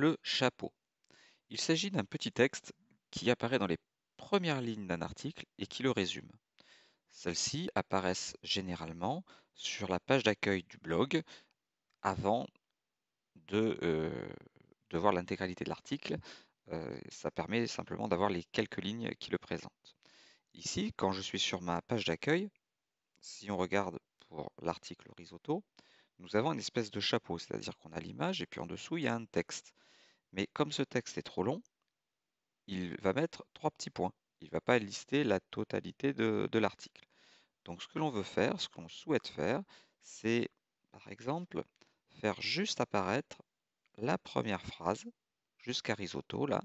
le chapeau. Il s'agit d'un petit texte qui apparaît dans les premières lignes d'un article et qui le résume. Celles-ci apparaissent généralement sur la page d'accueil du blog avant de, euh, voir l'intégralité de l'article. Euh, ça permet simplement d'avoir les quelques lignes qui le présentent. Ici, quand je suis sur ma page d'accueil, si on regarde pour l'article risotto, nous avons une espèce de chapeau, c'est-à-dire qu'on a l'image et puis en dessous, il y a un texte. Mais comme ce texte est trop long, il va mettre trois petits points. Il ne va pas lister la totalité de, l'article. Donc ce que l'on veut faire, ce qu'on souhaite faire, c'est par exemple faire juste apparaître la première phrase jusqu'à risotto là,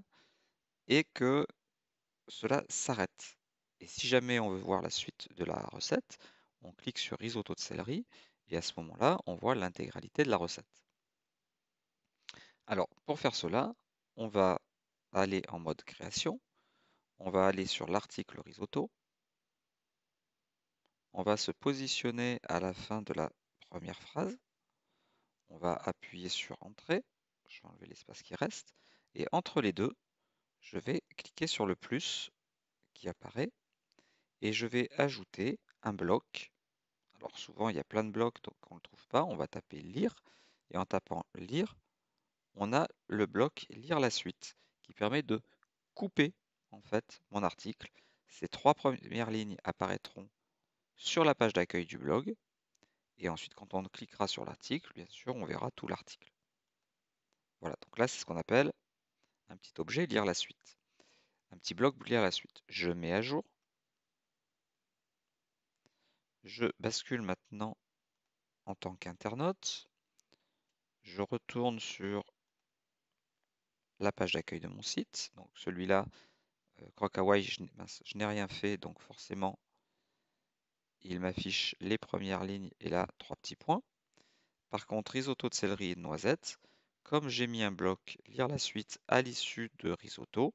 et que cela s'arrête. Et si jamais on veut voir la suite de la recette, on clique sur risotto de céleri et à ce moment-là, on voit l'intégralité de la recette. Alors, pour faire cela, on va aller en mode création. On va aller sur l'article risotto, On va se positionner à la fin de la première phrase. On va appuyer sur Entrée. Je vais enlever l'espace qui reste. Et entre les deux, je vais cliquer sur le plus qui apparaît. Et je vais ajouter un bloc. Alors souvent, il y a plein de blocs, donc on ne le trouve pas. On va taper Lire. Et en tapant Lire, on a le bloc lire la suite qui permet de couper en fait mon article. Ces trois premières lignes apparaîtront sur la page d'accueil du blog. Et ensuite, quand on cliquera sur l'article, bien sûr, on verra tout l'article. Voilà, donc là, c'est ce qu'on appelle un petit objet lire la suite. Un petit bloc lire la suite. Je mets à jour. Je bascule maintenant en tant qu'internaute. Je retourne sur la page d'accueil de mon site. Donc celui-là, euh, je, n'ai rien fait, donc forcément, il m'affiche les premières lignes et là, trois petits points. Par contre, risotto de céleri et de noisettes, comme j'ai mis un bloc lire la suite à l'issue de risotto,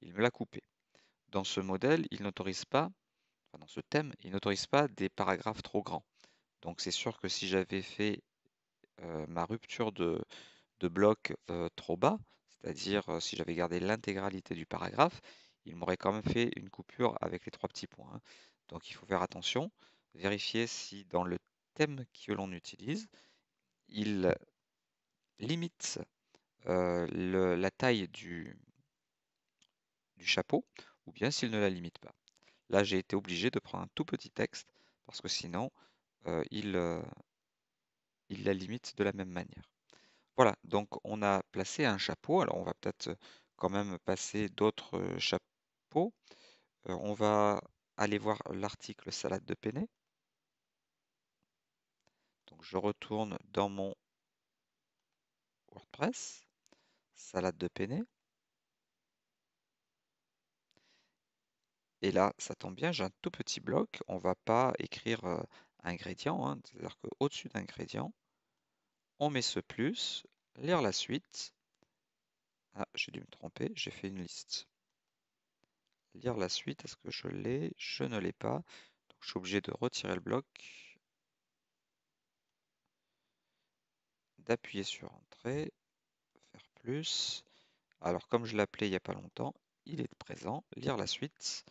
il me l'a coupé. Dans ce modèle, il n'autorise pas, dans ce thème, il n'autorise pas des paragraphes trop grands. Donc c'est sûr que si j'avais fait euh, ma rupture de, bloc euh, trop bas, c'est-à-dire, si j'avais gardé l'intégralité du paragraphe, il m'aurait quand même fait une coupure avec les trois petits points. Hein. Donc il faut faire attention, vérifier si dans le thème que l'on utilise, il limite la taille du, chapeau ou bien s'il ne la limite pas. Là, j'ai été obligé de prendre un tout petit texte parce que sinon, il la limite de la même manière. Voilà, donc on a placé un chapeau. Alors on va peut-être quand même passer d'autres chapeaux. on va aller voir l'article salade de Péné. Donc je retourne dans mon WordPress, salade de Péné. Et là, ça tombe bien, j'ai un tout petit bloc. On ne va pas écrire ingrédients, ingrédient, hein. c'est-à-dire qu'au-dessus d'ingrédients, on met ce plus, lire la suite. Ah, j'ai dû me tromper, j'ai fait une liste. Lire la suite, est-ce que je l'ai Je ne l'ai pas. Donc, je suis obligé de retirer le bloc. D'appuyer sur Entrée, faire plus. Alors, comme je l'appelais il n'y a pas longtemps, il est présent. Lire la suite.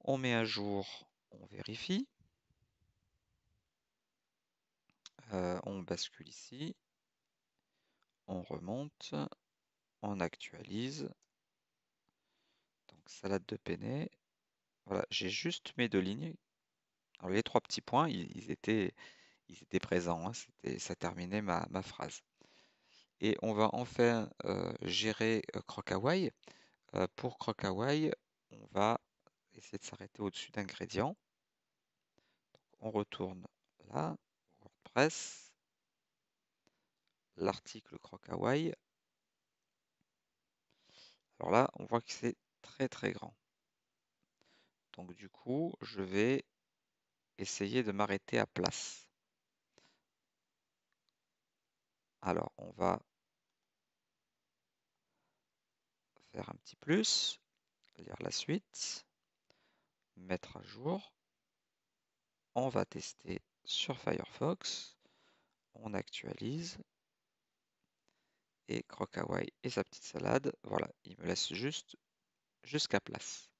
On met à jour, on vérifie. Euh, on bascule ici, on remonte, on actualise. Donc salade de penne. Voilà, j'ai juste mes deux lignes. Alors, les trois petits points, ils, étaient, présents. Hein. ça terminait ma, ma, phrase. Et on va enfin euh, gérer euh, euh pour Crocaway, on va essayer de s'arrêter au-dessus d'ingrédients. On retourne là, l'article Croc Alors là, on voit que c'est très très grand. Donc du coup, je vais essayer de m'arrêter à place. Alors, on va faire un petit plus, lire la suite, mettre à jour. On va tester sur Firefox, on actualise, et Crocaway et sa petite salade, voilà, il me laisse juste jusqu'à place.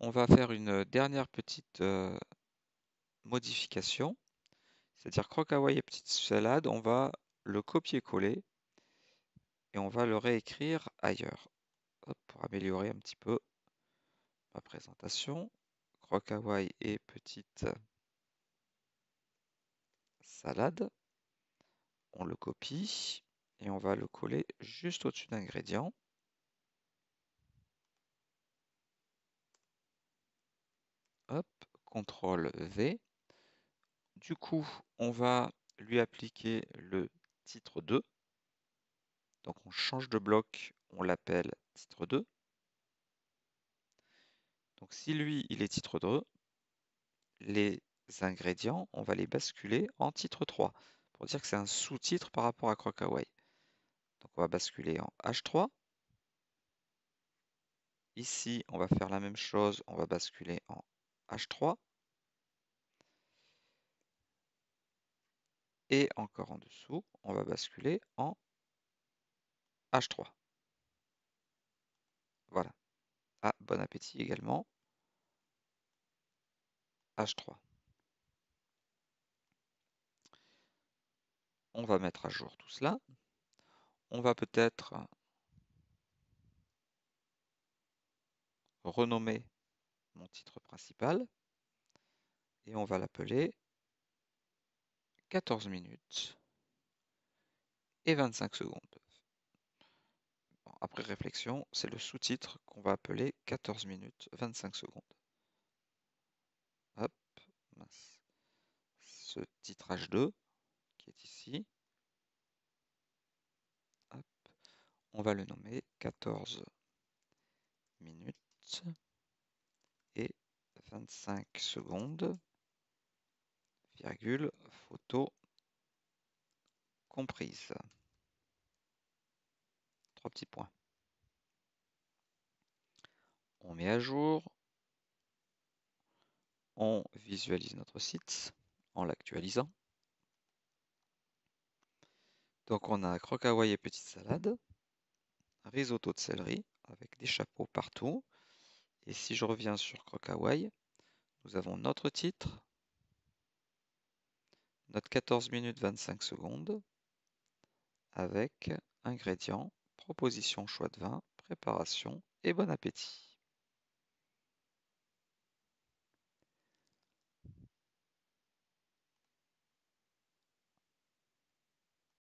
On va faire une dernière petite euh, modification, c'est-à-dire Crocaway et petite salade, on va le copier-coller et on va le réécrire ailleurs pour améliorer un petit peu ma présentation. hawaï et petite salade. On le copie et on va le coller juste au-dessus d'ingrédients. Hop, CTRL V. Du coup, on va lui appliquer le titre 2. Donc on change de bloc, on l'appelle titre 2. Donc si lui, il est titre 2, les ingrédients, on va les basculer en titre 3 pour dire que c'est un sous-titre par rapport à Crocaway. Donc on va basculer en H3. Ici, on va faire la même chose, on va basculer en H3. Et encore en dessous, on va basculer en H3. Voilà. Ah, bon appétit également. H3. On va mettre à jour tout cela. On va peut-être renommer mon titre principal et on va l'appeler 14 minutes et 25 secondes après réflexion, c'est le sous-titre qu'on va appeler 14 minutes 25 secondes. Ce titrage 2 qui est ici. On va le nommer 14 minutes et 25 secondes, virgule, photo comprise petits points. On met à jour. On visualise notre site en l'actualisant. Donc on a croque et petite salade, risotto de céleri avec des chapeaux partout. Et si je reviens sur croque nous avons notre titre, notre 14 minutes 25 secondes avec ingrédients Proposition choix de vin, préparation et bon appétit.